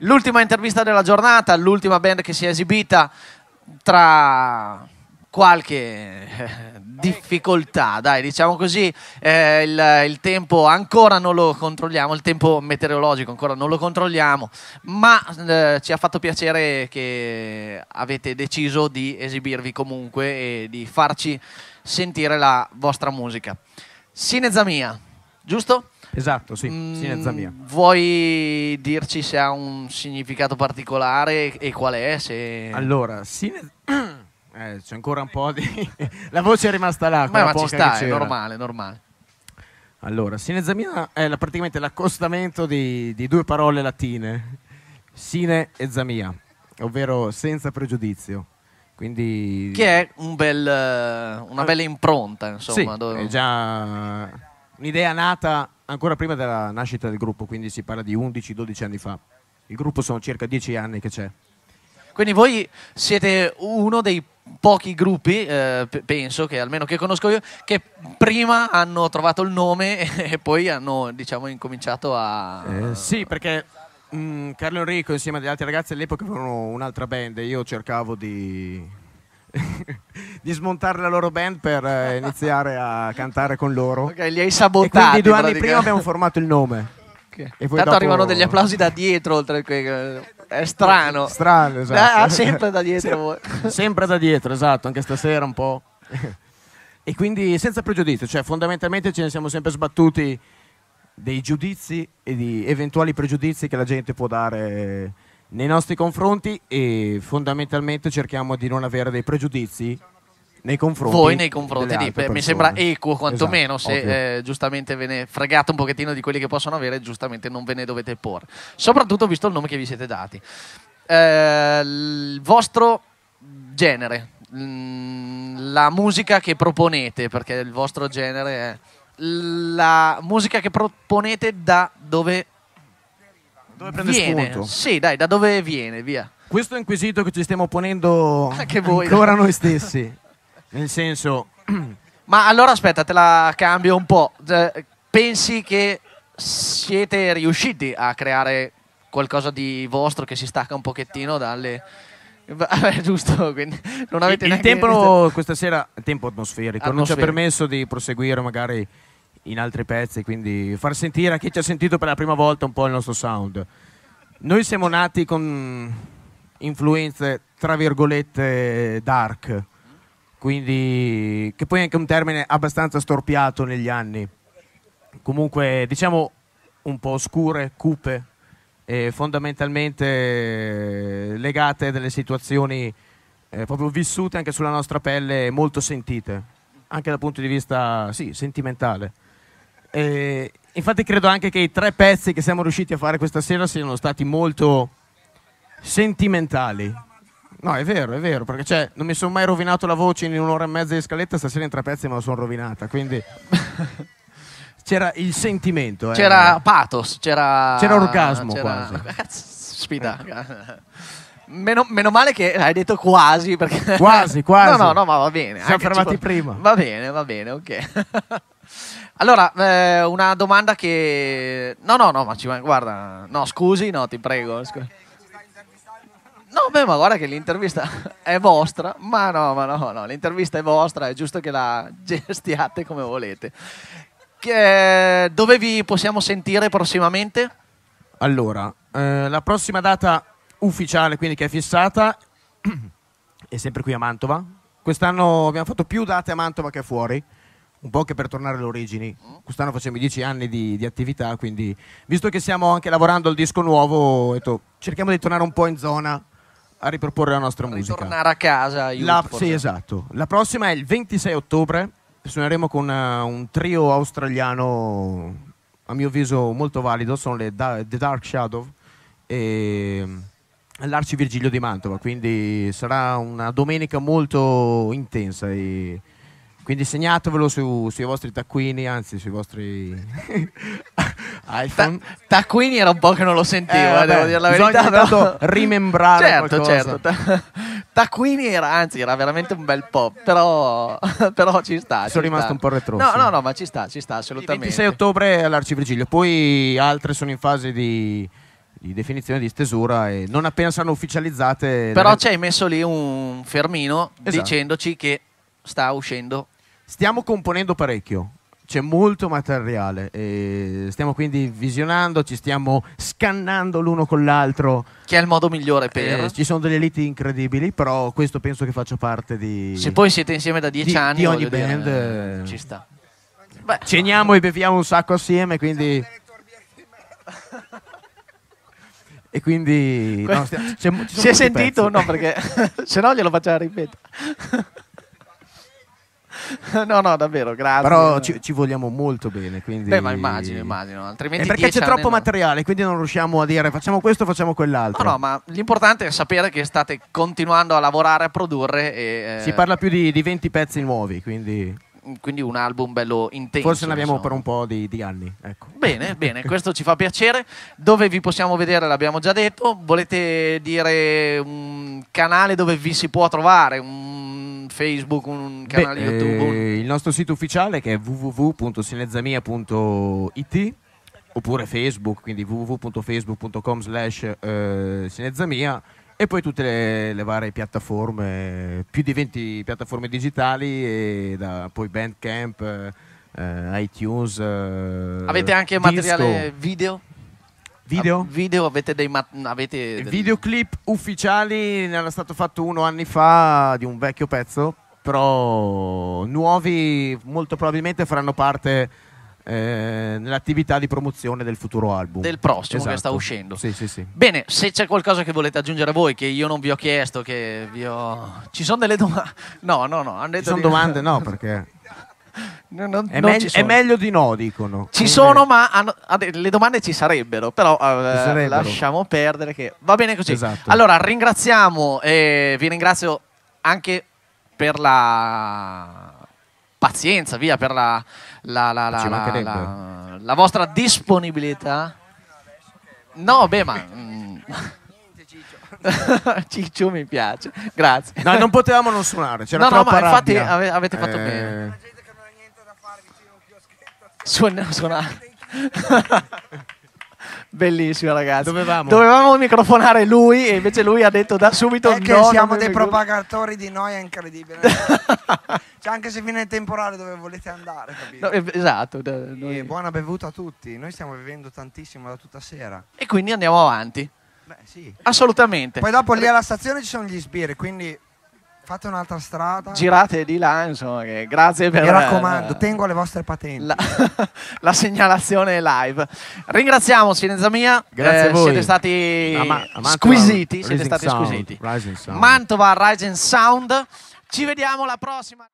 L'ultima intervista della giornata, l'ultima band che si è esibita tra qualche eh, difficoltà, dai, diciamo così, eh, il, il, tempo ancora non lo controlliamo, il tempo meteorologico ancora non lo controlliamo, ma eh, ci ha fatto piacere che avete deciso di esibirvi comunque e di farci sentire la vostra musica. Sinezamia, giusto? Esatto, sì, mm, sinezamia. Vuoi dirci se ha un significato particolare e qual è? Se... Allora, sine... eh, c'è ancora un po' di... la voce è rimasta là. Ma, ma ci sta, è normale, normale. Allora, sinezamia è la, praticamente l'accostamento di, di, due parole latine, sine e zamia, ovvero senza pregiudizio. Quindi... Che è un bel, una ah. bella impronta, insomma. Sì, dove... è già un'idea nata ancora prima della nascita del gruppo, quindi si parla di 11-12 anni fa. Il gruppo sono circa 10 anni che c'è. Quindi voi siete uno dei pochi gruppi, eh, penso che almeno che conosco io, che prima hanno trovato il nome e poi hanno diciamo incominciato a... Eh, sì, perché mh, mm, Carlo Enrico insieme agli altri ragazzi all'epoca avevano un'altra band e io cercavo di di smontare la loro band per eh, iniziare a cantare con loro. Ok, li hai sabotati. E quindi due anni prima abbiamo formato il nome. Okay. Tanto dopo... arrivano degli applausi da dietro, oltre che... Eh, è strano. Strano, esatto. Ah, ah sempre da dietro. sempre da dietro, esatto, anche stasera un po'. e quindi senza pregiudizio, cioè fondamentalmente ce ne siamo sempre sbattuti dei giudizi e di eventuali pregiudizi che la gente può dare nei nostri confronti e fondamentalmente cerchiamo di non avere dei pregiudizi nei confronti voi nei confronti di per, mi sembra equo quantomeno esatto, se eh, giustamente ve ne fregate un pochettino di quelli che possono avere giustamente non ve ne dovete porre soprattutto visto il nome che vi siete dati eh, il vostro genere mm, la musica che proponete perché il vostro genere è la musica che proponete da dove dove prende viene. spunto? Sì, dai, da dove viene, via. Questo è un quesito che ci stiamo ponendo Anche voi, ancora dai. noi stessi. Nel senso... Ma allora aspetta, te la cambio un po'. Cioè, pensi che siete riusciti a creare qualcosa di vostro che si stacca un pochettino dalle... Vabbè, giusto, quindi non avete il, il tempo questa sera, il tempo atmosferico, atmosferico, non ci ha permesso di proseguire magari in altri pezzi, quindi far sentire a chi ci ha sentito per la prima volta un po' il nostro sound. Noi siamo nati con influenze, tra virgolette, dark, quindi che poi è anche un termine abbastanza storpiato negli anni. Comunque, diciamo un po' oscure, cupe, e fondamentalmente legate a delle situazioni eh, proprio vissute anche sulla nostra pelle, molto sentite, anche dal punto di vista sì, sentimentale. E eh, infatti credo anche che i tre pezzi che siamo riusciti a fare questa sera siano stati molto sentimentali. No, è vero, è vero, perché cioè, non mi sono mai rovinato la voce in un'ora e mezza di scaletta, stasera in tre pezzi me la sono rovinata, quindi... c'era il sentimento. Eh. C'era pathos, c'era... C'era orgasmo c'era... quasi. Spida. Meno, meno, male che hai detto quasi perché... Quasi, quasi. No, no, no, ma va bene. Siamo fermati può... prima. Va bene, va bene, ok. Allora, eh, una domanda che... No, no, no, ma ci... guarda, no, scusi, no, ti prego. Scusi. No, beh, ma guarda che l'intervista è vostra, ma no, ma no, no, l'intervista è vostra, è giusto che la gestiate come volete. Che... dove vi possiamo sentire prossimamente? Allora, eh, la prossima data ufficiale, quindi che è fissata, è sempre qui a Mantova. Quest'anno abbiamo fatto più date a Mantova che fuori un po' che per tornare alle origini. Quest'anno facciamo i dieci anni di, di, attività, quindi visto che stiamo anche lavorando al disco nuovo, detto, cerchiamo di tornare un po' in zona a riproporre la nostra Ritornare musica. Tornare a casa. La, sì, esatto. La prossima è il 26 ottobre, suoneremo con uh, un trio australiano, a mio avviso molto valido, sono le da- The Dark Shadow e mm, l'Arci Virgilio di Mantova, quindi sarà una domenica molto intensa. E quindi segnatevelo su, sui vostri taccuini, anzi sui vostri iPhone. Ta- taccuini era un po' che non lo sentivo, eh, eh vabbè, devo dire la verità. Però... rimembrare certo, qualcosa. Certo, Ta- Taccuini era, anzi, era veramente un bel pop, però, però ci sta. Ci Sono sta. rimasto un po' retro. No, no, no, ma ci sta, ci sta assolutamente. Il 26 ottobre all'Arcivigilio, poi altre sono in fase di di definizione di stesura e non appena saranno ufficializzate. Però ci hai messo lì un fermino esatto. dicendoci che sta uscendo Stiamo componendo parecchio, c'è molto materiale. E stiamo quindi visionando, ci stiamo scannando l'uno con l'altro. Che è il modo migliore per. Eh, ci sono delle liti incredibili, però questo penso che faccia parte di. Se poi siete insieme da dieci di, anni, di ogni band. Eh, eh, ci sta. Beh. Ceniamo e beviamo un sacco assieme, quindi. e quindi. No, c'è, c'è si è sentito? Pezzi. No, perché se no glielo facciamo ripetere. no, no, davvero, grazie. Però ci, ci vogliamo molto bene. Quindi... Beh, ma immagino, immagino. Altrimenti è eh, perché c'è troppo no. materiale, quindi non riusciamo a dire facciamo questo, facciamo quell'altro. No, no, ma l'importante è sapere che state continuando a lavorare, a produrre. E, eh... Si parla più di, di 20 pezzi nuovi, quindi quindi un album bello intenso. Forse ne abbiamo insomma. per un po' di, di anni. Ecco. Bene, bene, questo ci fa piacere. Dove vi possiamo vedere l'abbiamo già detto. Volete dire un canale dove vi si può trovare? Un Facebook, un canale Beh, YouTube? Eh, il nostro sito ufficiale che è www.sinezzamia.it oppure Facebook, quindi www.facebook.com slash sinezzamia eh, e poi tutte le, le, varie piattaforme, più di 20 piattaforme digitali, da, poi Bandcamp, eh, iTunes. Eh, Avete anche disco. materiale video? Video? Ah, video avete dei mat- avete videoclip ufficiali, ne era stato fatto uno anni fa di un vecchio pezzo, però nuovi molto probabilmente faranno parte eh, nell'attività di promozione del futuro album. Del prossimo esatto. che sta esatto. uscendo. Sì, sì, sì. Bene, se c'è qualcosa che volete aggiungere voi, che io non vi ho chiesto, che vi ho... Ci sono delle domande? No, no, no. Ci sono di... domande? No, perché... No, no, è, meg- è, meglio di no, dicono. Ci Quindi... sono, ma hanno, le domande ci sarebbero, però uh, sarebbero. lasciamo perdere che va bene così. Esatto. Allora, ringraziamo e vi ringrazio anche per la pazienza, via, per la, la, la, la, la vostra disponibilità. No, beh, ma... Mm. Ciccio mi piace, grazie. No, non potevamo non suonare, c'era no, troppa No, no, ma infatti ave- avete fatto eh... bene. Suona, suona. Bellissimo, ragazzi. Dovevamo. Dovevamo microfonare lui e invece lui ha detto da subito è che no, siamo dei propagatori di noia incredibile. cioè, anche se viene temporale dove volete andare, no, esatto. Noi... buona bevuta a tutti. Noi stiamo bevendo tantissimo da tutta sera. E quindi andiamo avanti. Beh, sì. Assolutamente. Poi dopo lì alla stazione ci sono gli sbirri, quindi Fate un'altra strada. Girate di là, insomma, grazie per... Mi raccomando, eh, tengo alle vostre patenti. La, la segnalazione live. Ringraziamo Sinenza Mia. Grazie eh, a voi. Siete stati Ama- squisiti. Siete stati Sound. squisiti. Rising Mantova Rising Sound. Ci vediamo la prossima.